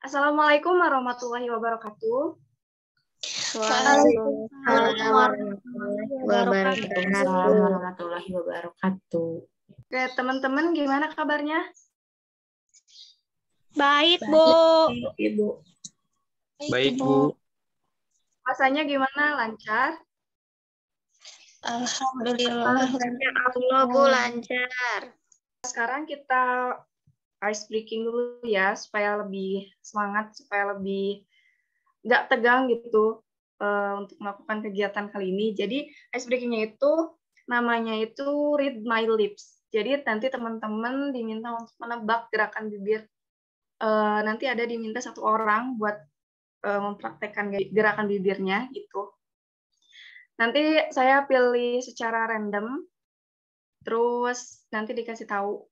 Assalamualaikum warahmatullahi wabarakatuh. Waalaikumsalam warahmatullahi wabarakatuh. Oke, teman-teman gimana kabarnya? Baik, Bu. Baik, Baik, Bu. Puasanya gimana? Lancar? Alhamdulillah. Alhamdulillah, Bu, lancar. Sekarang kita ice breaking dulu ya supaya lebih semangat supaya lebih nggak tegang gitu uh, untuk melakukan kegiatan kali ini jadi ice breakingnya itu namanya itu read my lips jadi nanti teman-teman diminta untuk menebak gerakan bibir uh, nanti ada diminta satu orang buat uh, mempraktekkan gerakan bibirnya gitu nanti saya pilih secara random terus nanti dikasih tahu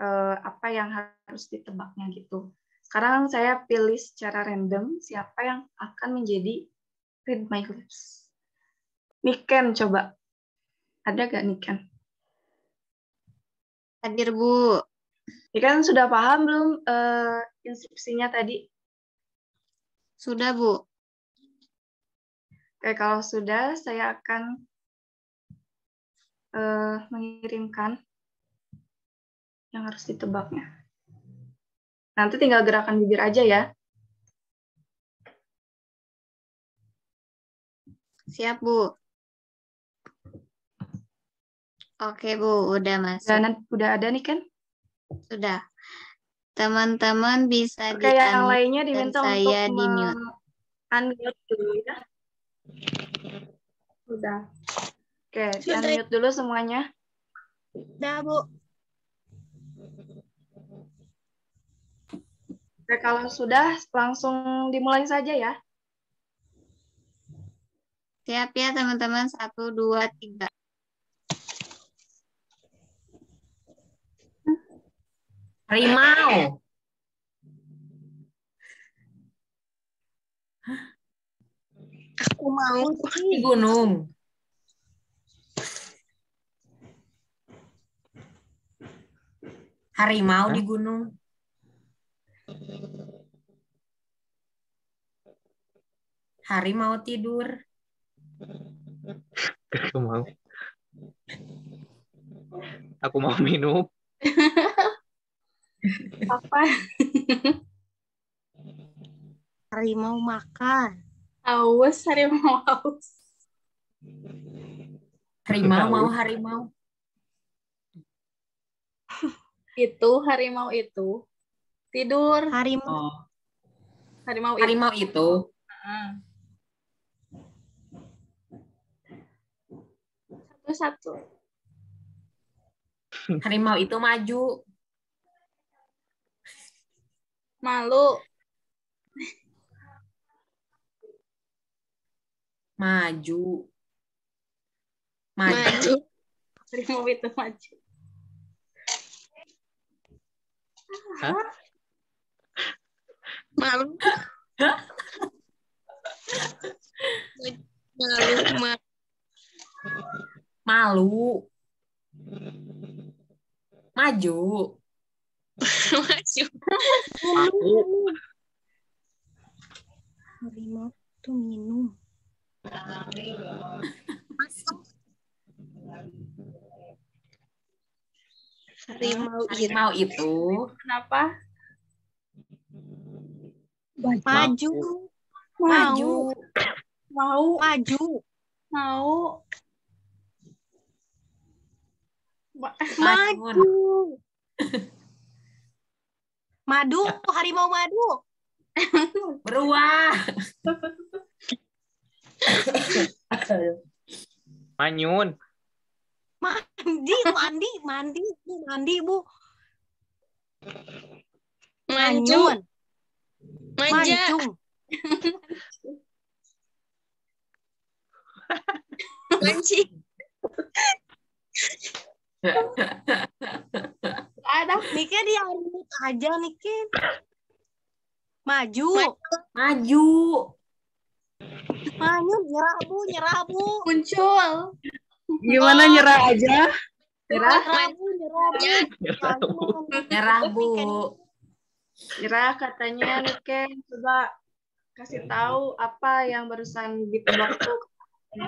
uh, apa yang harus ditebaknya gitu. Sekarang saya pilih secara random siapa yang akan menjadi read my lips. Niken coba. Ada gak Niken? Hadir Bu. Niken sudah paham belum uh, eh, instruksinya tadi? Sudah Bu. Oke, kalau sudah saya akan uh, mengirimkan yang harus ditebaknya. Nanti tinggal gerakan bibir aja ya. Siap, Bu. Oke, Bu. Udah mas. Udah, udah ada nih, kan? Sudah. Teman-teman bisa Oke, yang lainnya diminta dan saya untuk di dulu ya. Udah. Oke, di unmute dulu semuanya. Udah, Bu. Oke, nah, kalau sudah langsung dimulai saja ya. Siap ya teman-teman, satu, dua, tiga. Harimau. Aku mau di gunung. Harimau di gunung. Hari mau tidur. Aku mau. Aku mau minum. Apa? hari mau makan. Aus, mau aus. Harimau mau harimau. itu harimau itu tidur harimau oh. harimau itu. harimau itu itu. Hmm. satu satu harimau itu maju malu maju maju, maju. harimau itu maju Hah? malu malu malu maju maju aku menerima waktu minum harimau itu. Harimau itu kenapa? Maju. Maju. Mau. Maju. Mau. Maju. Madu, harimau madu. Beruang. Manyun. Mandi, mandi, mandi, mandi, Bu. Manyun. Manja. Manci. Ada niken dia mute aja niken, Maju. Maju. Maju nyerah bu, nyerah bu. Muncul. Gimana nyerah aja? Nyerah. Nyerah bu. Nyerah bu. Nyerah, bu. Ira katanya Ken coba kasih iya, tahu iya. apa yang barusan ditebak tuh.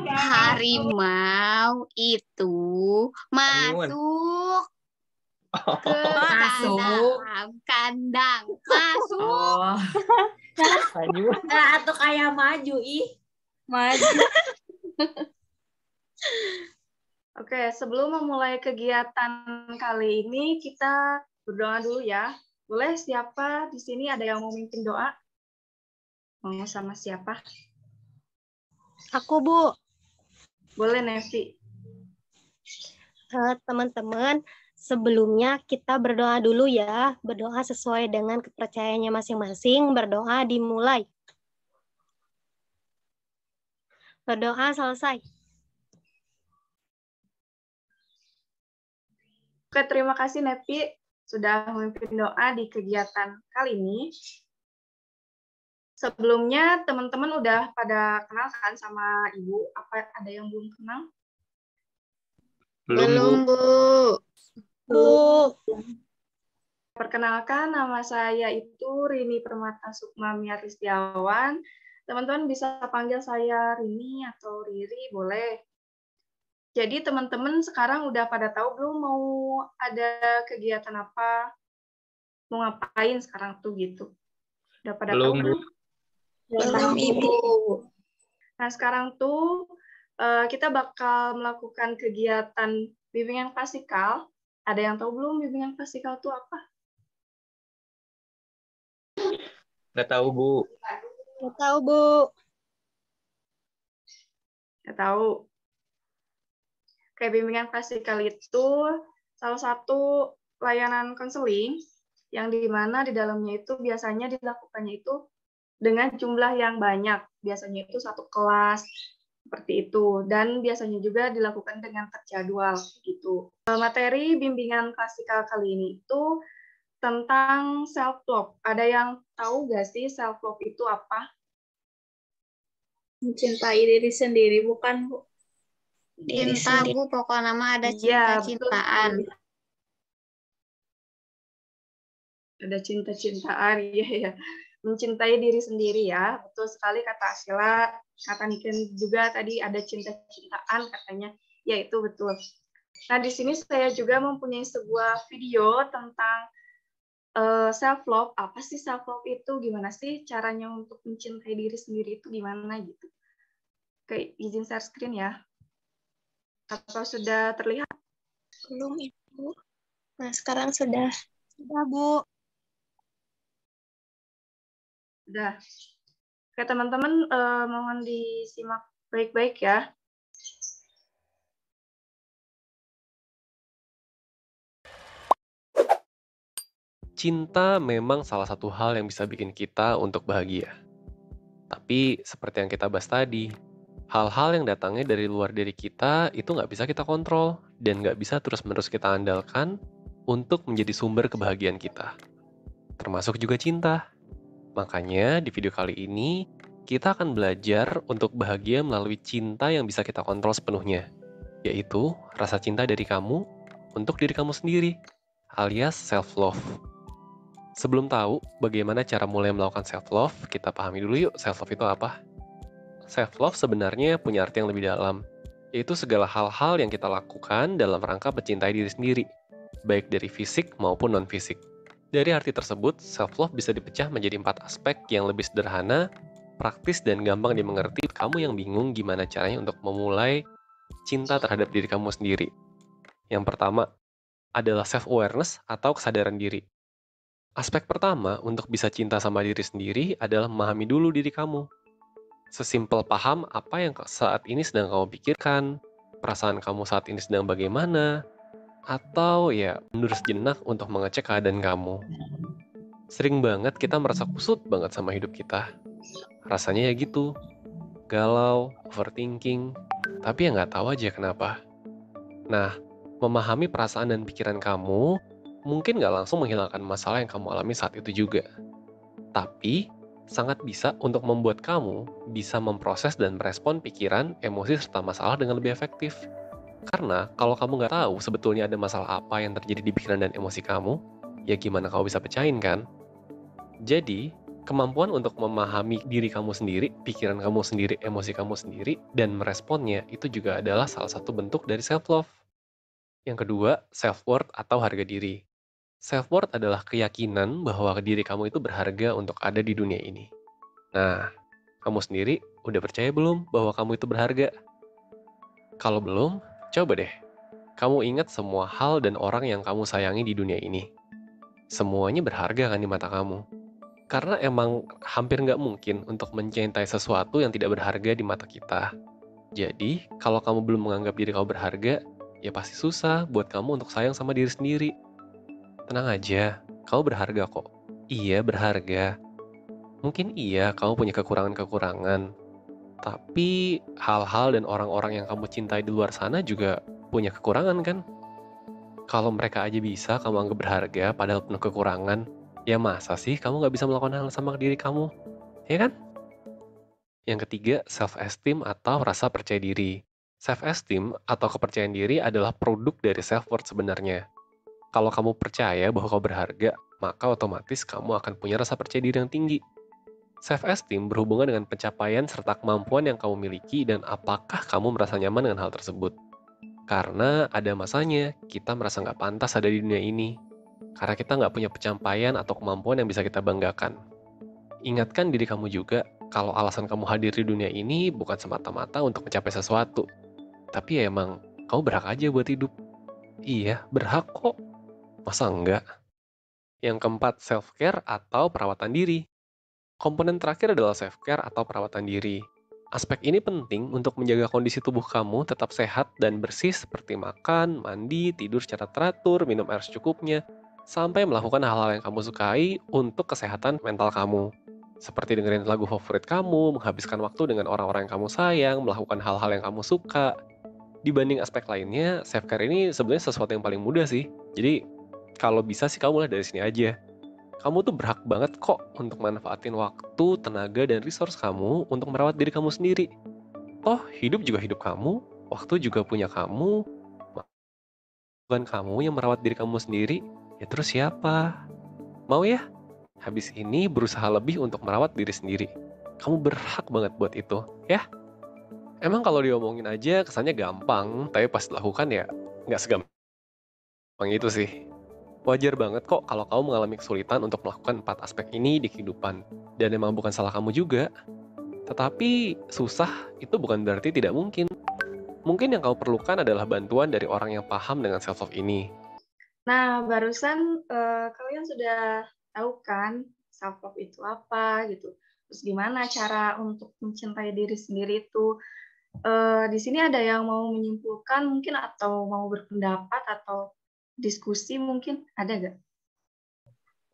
Harimau itu masuk ke masuk. Oh. dalam kandang. Masuk. Oh. nah, atau kayak maju ih. Maju. Oke, sebelum memulai kegiatan kali ini kita berdoa dulu ya. Boleh siapa di sini ada yang mau mimpin doa? Mau sama siapa? Aku, Bu. Boleh, Nevi. Eh, teman-teman, sebelumnya kita berdoa dulu ya. Berdoa sesuai dengan kepercayaannya masing-masing. Berdoa dimulai. Berdoa selesai. Oke, terima kasih Nepi sudah memimpin doa di kegiatan kali ini. Sebelumnya teman-teman udah pada kenal kan sama Ibu? Apa ada yang belum kenal? Belum, Bu. Bu. Perkenalkan nama saya itu Rini Permata Sukma Miaristiawan. Teman-teman bisa panggil saya Rini atau Riri, boleh. Jadi teman-teman sekarang udah pada tahu belum mau ada kegiatan apa, mau ngapain sekarang tuh gitu. Udah pada belum, tahu belum? Belum ibu. Nah sekarang tuh eh, kita bakal melakukan kegiatan bimbingan klasikal. Ada yang tahu belum bimbingan klasikal tuh apa? Nggak tahu bu. Nggak tahu bu. Nggak tahu kayak bimbingan klasikal itu salah satu layanan konseling yang di mana di dalamnya itu biasanya dilakukannya itu dengan jumlah yang banyak biasanya itu satu kelas seperti itu dan biasanya juga dilakukan dengan terjadwal gitu eh, materi bimbingan klasikal kali ini itu tentang self love ada yang tahu gak sih self love itu apa mencintai diri sendiri bukan Cinta Bu, pokok nama ada iya, cinta-cintaan. Ya, ada cinta-cintaan, iya ya. Mencintai diri sendiri ya, betul sekali kata Asila. Kata Niken juga tadi ada cinta-cintaan katanya, ya itu betul. Nah di sini saya juga mempunyai sebuah video tentang uh, eh, self love. Apa sih self love itu? Gimana sih caranya untuk mencintai diri sendiri itu gimana gitu? Oke, izin share screen ya. Apa sudah terlihat? Belum, Ibu. Nah, sekarang sudah. Sudah, Bu. Sudah. Oke, teman-teman, eh, mohon disimak baik-baik ya. Cinta memang salah satu hal yang bisa bikin kita untuk bahagia. Tapi seperti yang kita bahas tadi, hal-hal yang datangnya dari luar diri kita itu nggak bisa kita kontrol dan nggak bisa terus-menerus kita andalkan untuk menjadi sumber kebahagiaan kita. Termasuk juga cinta. Makanya di video kali ini kita akan belajar untuk bahagia melalui cinta yang bisa kita kontrol sepenuhnya, yaitu rasa cinta dari kamu untuk diri kamu sendiri, alias self love. Sebelum tahu bagaimana cara mulai melakukan self love, kita pahami dulu yuk self love itu apa self-love sebenarnya punya arti yang lebih dalam, yaitu segala hal-hal yang kita lakukan dalam rangka mencintai diri sendiri, baik dari fisik maupun non-fisik. Dari arti tersebut, self-love bisa dipecah menjadi empat aspek yang lebih sederhana, praktis, dan gampang dimengerti. Kamu yang bingung gimana caranya untuk memulai cinta terhadap diri kamu sendiri. Yang pertama adalah self-awareness atau kesadaran diri. Aspek pertama untuk bisa cinta sama diri sendiri adalah memahami dulu diri kamu sesimpel paham apa yang saat ini sedang kamu pikirkan, perasaan kamu saat ini sedang bagaimana, atau ya mundur sejenak untuk mengecek keadaan kamu. Sering banget kita merasa kusut banget sama hidup kita. Rasanya ya gitu, galau, overthinking, tapi ya nggak tahu aja kenapa. Nah, memahami perasaan dan pikiran kamu mungkin nggak langsung menghilangkan masalah yang kamu alami saat itu juga. Tapi, sangat bisa untuk membuat kamu bisa memproses dan merespon pikiran, emosi, serta masalah dengan lebih efektif. Karena kalau kamu nggak tahu sebetulnya ada masalah apa yang terjadi di pikiran dan emosi kamu, ya gimana kamu bisa pecahin kan? Jadi, kemampuan untuk memahami diri kamu sendiri, pikiran kamu sendiri, emosi kamu sendiri, dan meresponnya itu juga adalah salah satu bentuk dari self-love. Yang kedua, self-worth atau harga diri. Self worth adalah keyakinan bahwa diri kamu itu berharga untuk ada di dunia ini. Nah, kamu sendiri udah percaya belum bahwa kamu itu berharga? Kalau belum, coba deh. Kamu ingat semua hal dan orang yang kamu sayangi di dunia ini. Semuanya berharga kan di mata kamu. Karena emang hampir nggak mungkin untuk mencintai sesuatu yang tidak berharga di mata kita. Jadi, kalau kamu belum menganggap diri kamu berharga, ya pasti susah buat kamu untuk sayang sama diri sendiri tenang aja, kau berharga kok. Iya, berharga. Mungkin iya, kamu punya kekurangan-kekurangan. Tapi hal-hal dan orang-orang yang kamu cintai di luar sana juga punya kekurangan kan? Kalau mereka aja bisa kamu anggap berharga padahal penuh kekurangan, ya masa sih kamu nggak bisa melakukan hal sama diri kamu? Ya kan? Yang ketiga, self-esteem atau rasa percaya diri. Self-esteem atau kepercayaan diri adalah produk dari self-worth sebenarnya. Kalau kamu percaya bahwa kau berharga, maka otomatis kamu akan punya rasa percaya diri yang tinggi. Self-esteem berhubungan dengan pencapaian serta kemampuan yang kamu miliki dan apakah kamu merasa nyaman dengan hal tersebut. Karena ada masanya kita merasa nggak pantas ada di dunia ini. Karena kita nggak punya pencapaian atau kemampuan yang bisa kita banggakan. Ingatkan diri kamu juga kalau alasan kamu hadir di dunia ini bukan semata-mata untuk mencapai sesuatu. Tapi ya emang kamu berhak aja buat hidup. Iya, berhak kok masa enggak? Yang keempat, self-care atau perawatan diri. Komponen terakhir adalah self-care atau perawatan diri. Aspek ini penting untuk menjaga kondisi tubuh kamu tetap sehat dan bersih seperti makan, mandi, tidur secara teratur, minum air secukupnya, sampai melakukan hal-hal yang kamu sukai untuk kesehatan mental kamu. Seperti dengerin lagu favorit kamu, menghabiskan waktu dengan orang-orang yang kamu sayang, melakukan hal-hal yang kamu suka. Dibanding aspek lainnya, self-care ini sebenarnya sesuatu yang paling mudah sih. Jadi kalau bisa sih kamu mulai dari sini aja. Kamu tuh berhak banget kok untuk manfaatin waktu, tenaga, dan resource kamu untuk merawat diri kamu sendiri. Toh, hidup juga hidup kamu, waktu juga punya kamu. Bukan kamu yang merawat diri kamu sendiri, ya terus siapa? Mau ya? Habis ini berusaha lebih untuk merawat diri sendiri. Kamu berhak banget buat itu, ya? Emang kalau diomongin aja kesannya gampang, tapi pas dilakukan ya nggak segampang itu sih. Wajar banget kok kalau kamu mengalami kesulitan untuk melakukan empat aspek ini di kehidupan. Dan memang bukan salah kamu juga. Tetapi susah itu bukan berarti tidak mungkin. Mungkin yang kamu perlukan adalah bantuan dari orang yang paham dengan self love ini. Nah, barusan uh, kalian sudah tahu kan self love itu apa gitu. Terus gimana cara untuk mencintai diri sendiri itu? Uh, di sini ada yang mau menyimpulkan mungkin atau mau berpendapat atau diskusi mungkin ada gak?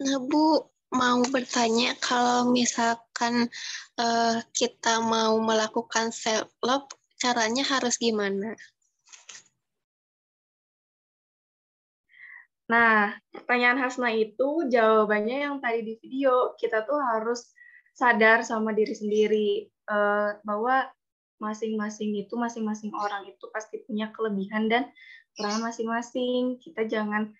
Nah Bu, mau bertanya kalau misalkan uh, kita mau melakukan self love, caranya harus gimana? Nah, pertanyaan Hasna itu jawabannya yang tadi di video, kita tuh harus sadar sama diri sendiri uh, bahwa masing-masing itu masing-masing orang itu pasti punya kelebihan dan kekurangan masing-masing kita jangan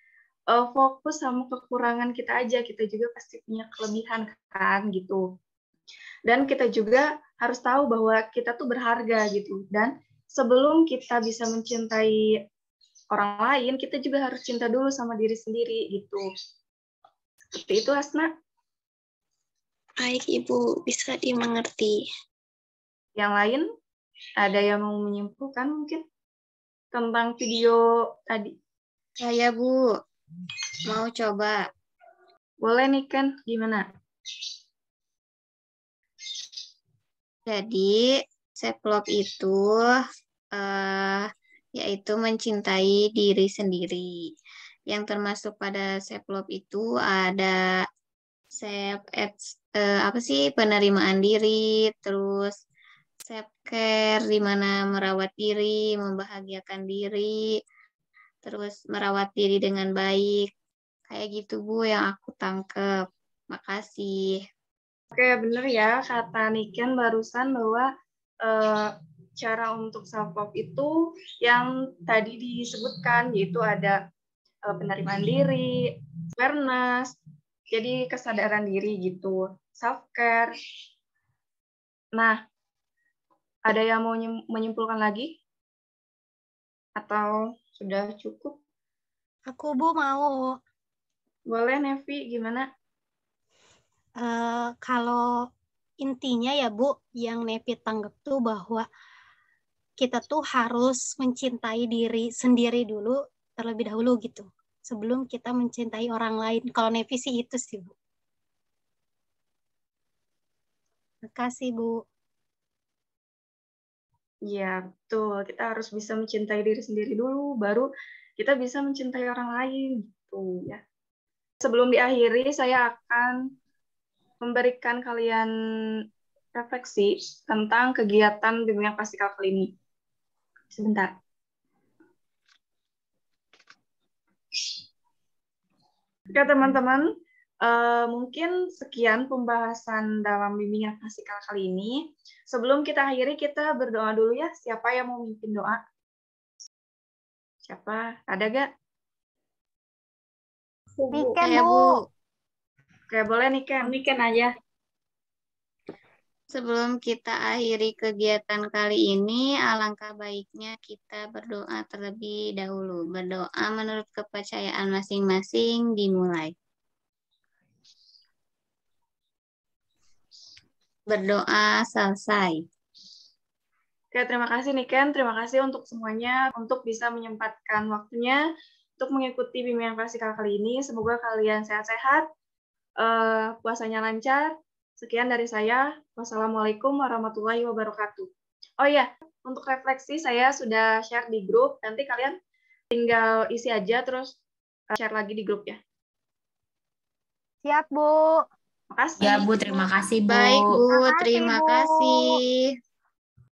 uh, fokus sama kekurangan kita aja kita juga pasti punya kelebihan kan gitu dan kita juga harus tahu bahwa kita tuh berharga gitu dan sebelum kita bisa mencintai orang lain kita juga harus cinta dulu sama diri sendiri gitu seperti itu Asna baik ibu bisa dimengerti yang lain ada yang mau menyimpulkan mungkin tentang video tadi? Saya, Bu. Mau coba. Boleh nih, kan? Gimana? Jadi, self-love itu uh, yaitu mencintai diri sendiri. Yang termasuk pada self-love itu ada self uh, eh, apa sih penerimaan diri, terus self care di mana merawat diri, membahagiakan diri, terus merawat diri dengan baik. Kayak gitu Bu yang aku tangkep. Makasih. Oke, bener ya kata Niken barusan bahwa eh, cara untuk self love itu yang tadi disebutkan yaitu ada eh, penerimaan diri, awareness, jadi kesadaran diri gitu, self care. Nah, ada yang mau menyimpulkan lagi? Atau sudah cukup? Aku Bu mau. Boleh Nevi, gimana? Uh, kalau intinya ya Bu, yang Nevi tanggap tuh bahwa kita tuh harus mencintai diri sendiri dulu terlebih dahulu gitu sebelum kita mencintai orang lain kalau Nevi sih itu sih Bu. kasih Bu. Iya, betul. Kita harus bisa mencintai diri sendiri dulu, baru kita bisa mencintai orang lain gitu ya. Sebelum diakhiri, saya akan memberikan kalian refleksi tentang kegiatan bimbingan klasikal kali ini. Sebentar. Oke, teman-teman, Eh, mungkin sekian pembahasan dalam bimbingan klasikal kali ini. Sebelum kita akhiri, kita berdoa dulu ya. Siapa yang mau mimpin doa? Siapa? Ada gak? Niken, Bu. Bu. Oke, boleh Niken. Niken aja. Sebelum kita akhiri kegiatan kali ini, alangkah baiknya kita berdoa terlebih dahulu. Berdoa menurut kepercayaan masing-masing dimulai. berdoa selesai. Oke, terima kasih Niken. Terima kasih untuk semuanya untuk bisa menyempatkan waktunya untuk mengikuti bimbingan klasikal kali ini. Semoga kalian sehat-sehat, uh, puasanya lancar. Sekian dari saya. Wassalamualaikum warahmatullahi wabarakatuh. Oh iya, untuk refleksi saya sudah share di grup. Nanti kalian tinggal isi aja terus eh, share lagi di grup ya. Siap, Bu. Makasih. Ya Bu, terima kasih Baik Bu, terima kasih. Terima kasih.